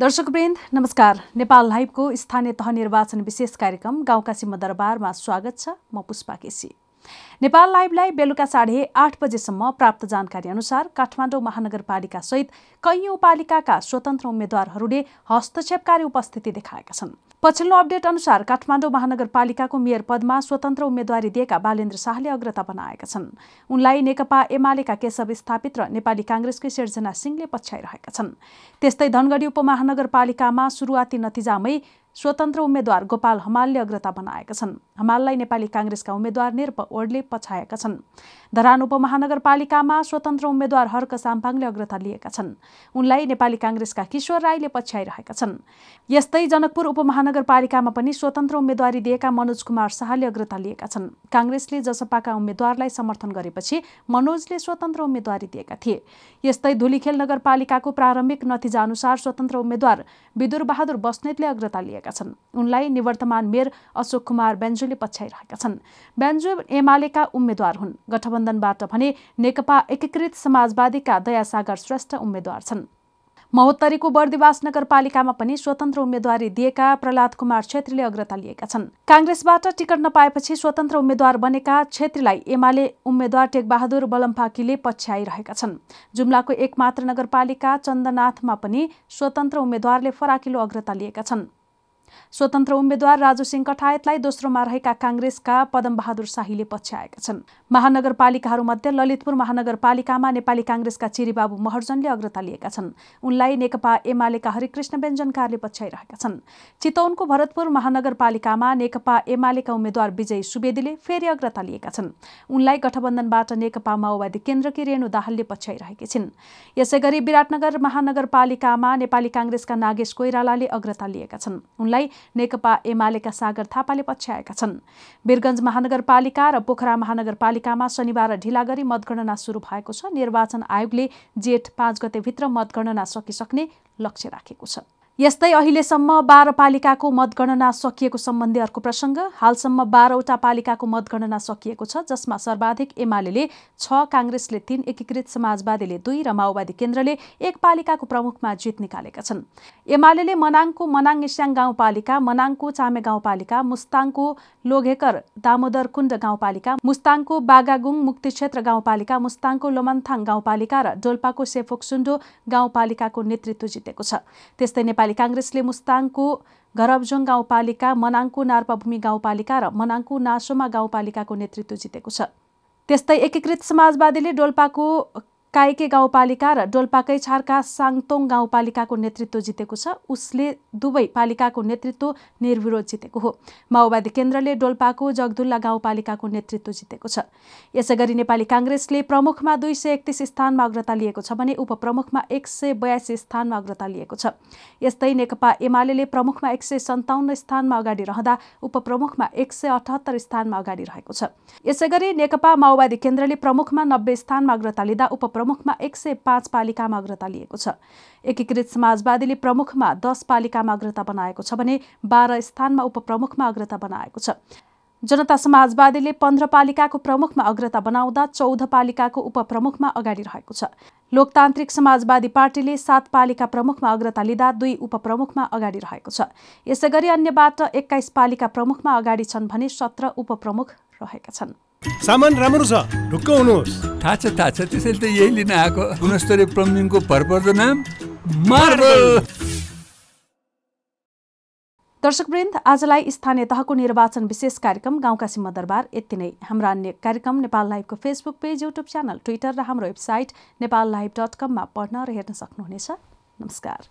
दर्शक वृन्द नमस्कार नेपाल लाइभको स्थानीय तह निर्वाचन विशेष कार्यक्रम गाउँका दरबारमा स्वागत छ म पुष्पा केसी नेपाल लाइभलाई बेलुका साढे आठ बजेसम्म प्राप्त जानकारी अनुसार काठमाडौँ महानगरपालिकासहित कैयौँ पालिकाका स्वतन्त्र उम्मेद्वारहरूले हस्तक्षेपकारी उपस्थिति देखाएका छन् पछिल्लो अपडेट अनुसार काठमाडौँ महानगरपालिकाको मेयर पदमा स्वतन्त्र उम्मेद्वारी दिएका बालेन्द्र शाहले अग्रता बनाएका छन् उनलाई नेकपा एमालेका केशव स्थापित र नेपाली काङ्ग्रेसकै सिर्जना सिंहले पछ्याइरहेका छन् त्यस्तै धनगढी उपमहानगरपालिकामा सुरुवाती नतिजामै स्वतन्त्र उम्मेद्वार गोपाल हमालले अग्रता बनाएका छन् हमाललाई नेपाली काङ्ग्रेसका उम्मेद्वार निर्प ओडले पछाएका छन् धरान उपमहानगरपालिकामा स्वतन्त्र उम्मेद्वार हर्क साम्पाङले अग्रता लिएका छन् उनलाई नेपाली काङ्ग्रेसका किशोर राईले पछ्याइरहेका छन् यस्तै जनकपुर उपमहानगरपालिकामा पनि स्वतन्त्र उम्मेद्वारी दिएका मनोज कुमार शाहले अग्रता लिएका छन् काङ्ग्रेसले जसपाका उम्मेद्वारलाई समर्थन गरेपछि मनोजले स्वतन्त्र उम्मेद्वारी दिएका थिए यस्तै धुलीखेल नगरपालिकाको प्रारम्भिक नतिजा अनुसार स्वतन्त्र उम्मेद्वार विदुर बहादुर बस्नेतले अग्रता लिएका रहेका छन् उनलाई निवर्तमान मेयर अशोक कुमार बेन्जुले पछ्याइरहेका छन् बेन्जु एमालेका उम्मेद्वार हुन् गठबन्धनबाट भने नेकपा एकीकृत समाजवादीका दयासागर श्रेष्ठ उम्मेद्वार छन् महोत्तरीको बर्दिवास नगरपालिकामा पनि स्वतन्त्र उम्मेद्वारी दिएका प्रहलाद कुमार छेत्रीले अग्रता लिएका छन् काङ्ग्रेसबाट टिकट नपाएपछि स्वतन्त्र उम्मेद्वार बनेका छेत्रीलाई एमाले उम्मेद्वार टेकबहादुर बलम्फाकीले पछ्याइरहेका छन् जुम्लाको एकमात्र नगरपालिका चन्दनाथमा पनि स्वतन्त्र उम्मेद्वारले फराकिलो अग्रता लिएका छन् स्वतन्त्र उम्मेद्वार राजु सिंह कठायतलाई दोस्रोमा रहेका काङ्ग्रेसका पदमबहादुर शाहीले पछ्याएका छन् महानगरपालिकाहरूमध्ये ललितपुर महानगरपालिकामा नेपाली काङ्ग्रेसका चिरीबाबु महर्जनले अग्रता लिएका छन् उनलाई नेकपा एमालेका हरिकृष्ण व्यञ्जनकारले पछ्याइरहेका छन् चितौनको भरतपुर महानगरपालिकामा नेकपा एमालेका उम्मेद्वार विजय सुवेदीले फेरि अग्रता लिएका छन् उनलाई गठबन्धनबाट नेकपा माओवादी केन्द्रकी रेणु दाहालले पछ्याइरहेकी छिन् यसै गरी विराटनगर महानगरपालिकामा नेपाली काङ्ग्रेसका नागेश कोइरालाले अग्रता लिएका छन् नेकपा एमालेका सागर थापाले पछ्याएका छन् वीरगंज महानगरपालिका र पोखरा महानगरपालिकामा शनिबार ढिला गरी मतगणना सुरु भएको छ निर्वाचन आयोगले जेठ पाँच गतेभित्र मतगणना सकिसक्ने लक्ष्य राखेको छ यस्तै अहिलेसम्म बाह्र पालिकाको मतगणना सकिएको सम्बन्धी अर्को प्रसङ्ग हालसम्म बाह्रवटा पालिकाको मतगणना सकिएको छ जसमा सर्वाधिक एमाले छ काङ्ग्रेसले तीन एकीकृत समाजवादीले दुई र माओवादी केन्द्रले एक पालिकाको प्रमुखमा जित निकालेका छन् एमाले मनाङको मनाङ इस्याङ गाउँपालिका मनाङको चामे गाउँपालिका मुस्ताङको लोघेकर दामोदर कुण्ड गाउँपालिका मुस्ताङको बागागुङ मुक्ति क्षेत्र गाउँपालिका मुस्ताङको लोमन्थाङ गाउँपालिका र डोल्पाको सेफोकसुण्डो गाउँपालिकाको नेतृत्व जितेको छ त्यस्तै नेपाल गाउँपालिका काङ्ग्रेसले मुस्ताङको घरबजोङ गाउँपालिका मनाङको नार्पाभूमि गाउँपालिका र मनाङको नासोमा गाउँपालिकाको नेतृत्व जितेको छ त्यस्तै एकीकृत समाजवादीले डोल्पाको काइके गाउँपालिका र डोल्पाकै छारका साङतोङ गाउँपालिकाको नेतृत्व जितेको छ उसले दुवै पालिकाको नेतृत्व निर्विरोध जितेको हो माओवादी केन्द्रले डोल्पाको जगदुल्ला गाउँपालिकाको नेतृत्व जितेको छ यसै नेपाली काङ्ग्रेसले प्रमुखमा दुई सय एकतिस स्थानमा अग्रता लिएको छ भने उपप्रमुखमा एक सय बयासी स्थानमा अग्रता लिएको छ यस्तै नेकपा एमाले प्रमुखमा एक सय सन्ताउन्न स्थानमा अगाडि रहँदा उपप्रमुखमा एक सय अठहत्तर स्थानमा अगाडि रहेको छ यसै नेकपा माओवादी केन्द्रले प्रमुखमा नब्बे स्थानमा अग्रता लिँदा उपप्रमुख प्रमुखमा एक सय पाँच पालिकामा अग्रता लिएको छ एकीकृत समाजवादीले प्रमुखमा दस पालिकामा अग्रता बनाएको छ भने बाह्र स्थानमा उपप्रमुखमा अग्रता बनाएको छ जनता समाजवादीले पन्ध्र पालिकाको प्रमुखमा अग्रता बनाउँदा चौध पालिकाको उपप्रमुखमा अगाडि रहेको छ लोकतान्त्रिक समाजवादी पार्टीले सात पालिका प्रमुखमा अग्रता लिँदा दुई उपप्रमुखमा अगाडि रहेको छ यसै गरी अन्यबाट एक्काइस पालिका प्रमुखमा अगाडि छन् भने सत्र उपप्रमुख रहेका छन् सामान राम्रो छ ढुक्क हुनुहोस् थाहा छ थाहा छ त्यसैले त यही लिन आएको गुणस्तरीय प्लम्बिङको भरपर्दो नाम मार्बल दर्शकवृन्द आजलाई स्थानीय तहको निर्वाचन विशेष कार्यक्रम गाउँका दरबार यति नै हाम्रा अन्य कार्यक्रम नेपाल लाइभको Facebook page YouTube channel Twitter र हाम्रो वेबसाइट नेपाल लाइभ डट कममा पढ्न र हेर्न सक्नुहुनेछ नमस्कार